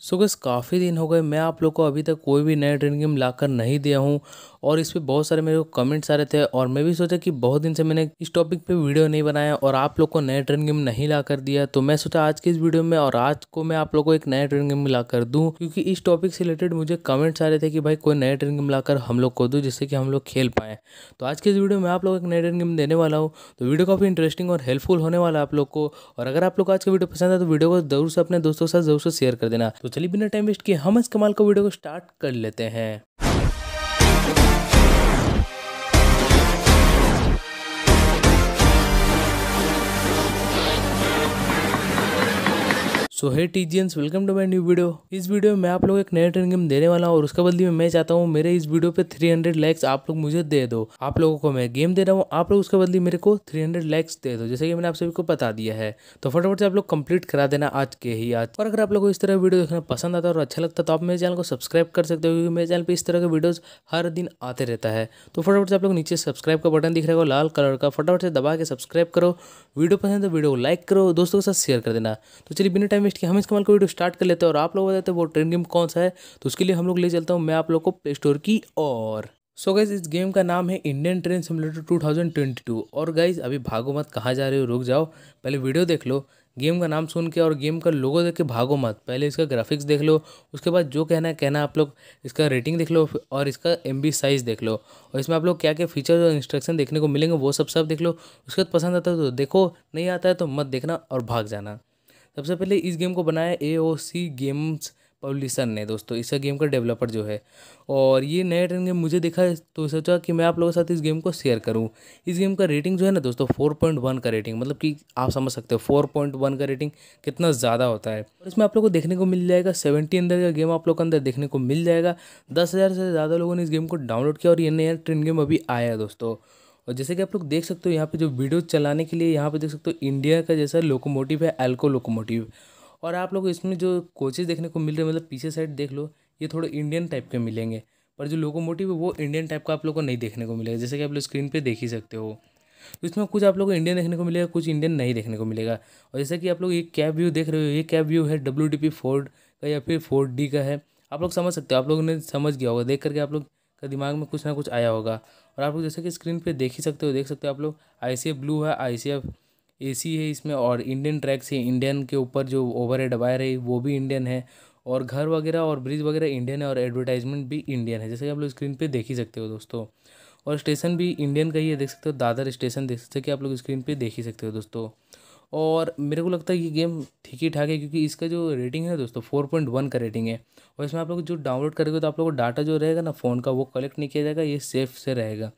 सो so, गस काफ़ी दिन हो गए मैं आप लोग को अभी तक कोई भी नया ड्रीम गेम लाकर नहीं दिया हूँ और इस पर बहुत सारे मेरे को कमेंट्स आ रहे थे और मैं भी सोचा कि बहुत दिन से मैंने इस टॉपिक पे वीडियो नहीं बनाया और आप लोग को नया ड्रीम गेम नहीं ला कर दिया तो मैं सोचा आज की इस वीडियो में और आज को मैं आप लोग को एक नया ड्रीम गेम ला कर दूँ क्योंकि इस टॉपिक से रिलेटेड मुझे कमेंट्स आ रहे थे कि भाई कोई नया ड्रीम गेम ला हम लोग को दूँ जिससे कि हम लोग खेल पाएँ तो आज के इस वीडियो में आप लोग एक नया ड्रीम गेम देने वाला हूँ तो वीडियो काफ़ी इंटरेस्टिंग और हेल्पफुल होने वाला आप लोग को और अगर आप लोग आज का वीडियो पसंद है तो वीडियो को जरूर से अपने दोस्तों के साथ जरूर से शेयर कर देना तो तो चलिए बिना टाइम वेस्ट किए हम इस कमाल का वीडियो को स्टार्ट कर लेते हैं सो हे टीजियंस welcome to my new video इस वीडियो में मैं आप लोग एक नया ट्रेन गेम देने वाला हूँ और उसके बदली में मैं चाहता हूँ मेरे इस वीडियो पे 300 लाइक्स आप लोग मुझे दे दो आप लोगों को मैं गेम दे रहा हूँ आप लोग उसके बदले मेरे को 300 लाइक्स दे दो जैसे कि मैंने आप सभी को बता दिया है तो फटाफट से आप लोग कंप्लीट करा देना आज के ही आज और अगर आप लोग को इस तरह वीडियो देखना पसंद आता है और अच्छा लगता है तो आप मेरे चैनल को सब्सक्राइब कर सकते हो क्योंकि मेरे चैनल पर इस तरह के वीडियोज़ हर दिन आते रहता है तो फटाफट से आप लोग नीचे सब्सक्राइब का बटन दिख रहा है लाल कलर का फटाफट से दबा के सब्सक्राइब करो वीडियो पसंद है तो वीडियो को लाइक करो दोस्तों के साथ शेयर कर देना तो चलिए बिना टाइम मिस्ट किया हम इसके मान को वीडियो स्टार्ट कर लेते हैं और आप लोग बताते हैं वो ट्रेन गेम कौन सा है तो उसके लिए हम लोग ले चलता हूँ मैं आप लोग को प्ले स्टोर की और सो so गाइज इस गेम का नाम है इंडियन ट्रेन सिमुलेटर 2022 और गाइज अभी भागो मत कहाँ जा रहे हो रुक जाओ पहले वीडियो देख लो गेम का नाम सुन के और गेम का लोगो देख के भागो मत पहले इसका ग्राफिक्स देख लो उसके बाद जो कहना है कहना आप लोग इसका रेटिंग देख लो और इसका एम साइज़ देख लो और इसमें आप लोग क्या क्या फीचर्स और इंस्ट्रक्शन देखने को मिलेंगे वो सब सब देख लो उसके बाद पसंद आता है तो देखो नहीं आता है तो मत देखना और भाग जाना सबसे पहले इस गेम को बनाया ए ओ सी गेम्स पब्लिशर ने दोस्तों इसका गेम का डेवलपर जो है और ये नया ट्रेन गेम मुझे देखा तो सोचा कि मैं आप लोगों के साथ इस गेम को शेयर करूँ इस गेम का रेटिंग जो है ना दोस्तों फोर पॉइंट वन का रेटिंग मतलब कि आप समझ सकते हो फोर पॉइंट वन का रेटिंग कितना ज़्यादा होता है और इसमें आप लोग को देखने को मिल जाएगा सेवेंटी अंदर का गेम आप लोग के अंदर देखने को मिल जाएगा दस हज़ार से ज़्यादा लोगों ने इस गेम को डाउनलोड किया और ये नया ट्रेन गेम अभी आया है दोस्तों और जैसे कि आप लोग देख सकते हो यहाँ पे जो वीडियो चलाने के लिए यहाँ पे देख सकते हो इंडिया का जैसा लोकोमोटिव है एल्को लोकोमोटिव और आप लोग इसमें जो कोचेज देखने को मिल रहे हैं मतलब पीछे साइड देख लो ये थोड़े इंडियन टाइप के मिलेंगे पर जो लोकोमोटिव है वो इंडियन टाइप का आप लोग को नहीं देखने को मिलेगा जैसे कि आप लोग स्क्रीन पर देख ही सकते हो तो इसमें कुछ आप लोग को इंडियन देखने को मिलेगा कुछ इंडियन नहीं देखने को मिलेगा और जैसे कि आप लोग ये कैब व्यू देख रहे हो ये कैब व्यू है डब्ल्यू डी पी फोर्ड का या फिर फोर्ड डी का है आप लोग समझ सकते हो आप लोगों ने समझ गया होगा देख करके आप लोग का दिमाग में कुछ ना कुछ आया होगा और आप लोग जैसे कि स्क्रीन पे देख ही सकते हो देख सकते हो आप लोग आई ब्लू है आई एसी है इसमें और इंडियन ट्रैक्स है इंडियन के ऊपर जो ओवर हेड वायर है वो भी इंडियन है और घर वगैरह और ब्रिज वगैरह इंडियन है और एडवर्टाइजमेंट भी इंडियन है जैसे कि आप लोग स्क्रीन पे देख ही सकते हो दोस्तों और स्टेशन भी इंडियन का ही है देख सकते हो दादर स्टेशन देख सकते हो कि आप लोग स्क्रीन पे देख ही सकते हो दोस्तों और मेरे को लगता है ये गेम ठीक ही ठाक है क्योंकि इसका जो रेटिंग है दोस्तों फोर पॉइंट वन का रेटिंग है और इसमें आप लोग जो डाउनलोड करेंगे तो आप लोग को डाटा जो रहेगा ना फ़ोन का वो कलेक्ट नहीं किया जाएगा ये सेफ से रहेगा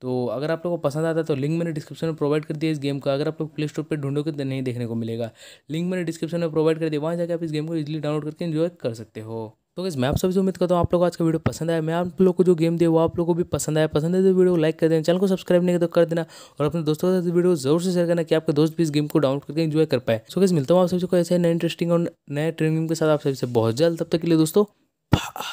तो अगर आप लोगों को पसंद आता है तो लिंक मैंने डिस्क्रिप्शन में प्रोवाइड कर दिया इस गेम का अगर आप लोग प्ले स्टोर पर ढूंढोगे तो नहीं देखने को मिलेगा लिंक मैंने डिस्क्रिप्शन में प्रोवाइड कर दिया वहाँ जाकर आप इस गेम को इजिली डाउनलोड करके इन्जॉय कर सकते हो तो गैस मैं आप सभी से उम्मीद करता हूँ आप लोग को आज का वीडियो पसंद आया मैं आप लोगों को जो गेम दिया वो आप लोग को भी पसंद आया पसंद है तो वीडियो को लाइक कर देना चैनल को सब्सक्राइब नहीं तो कर देना और अपने दोस्तों के साथ वीडियो जरूर से शेयर करना कि आपके दोस्त भी इस गेम को डाउनलोड करके इन्जॉय कर पाए सो गैस मिलता हूँ आप सभी को ऐसे नए इंटरेस्टिंग और नए ट्रेनिंग के साथ आप सभी से बहुत जल्द तब तक के लिए दोस्तों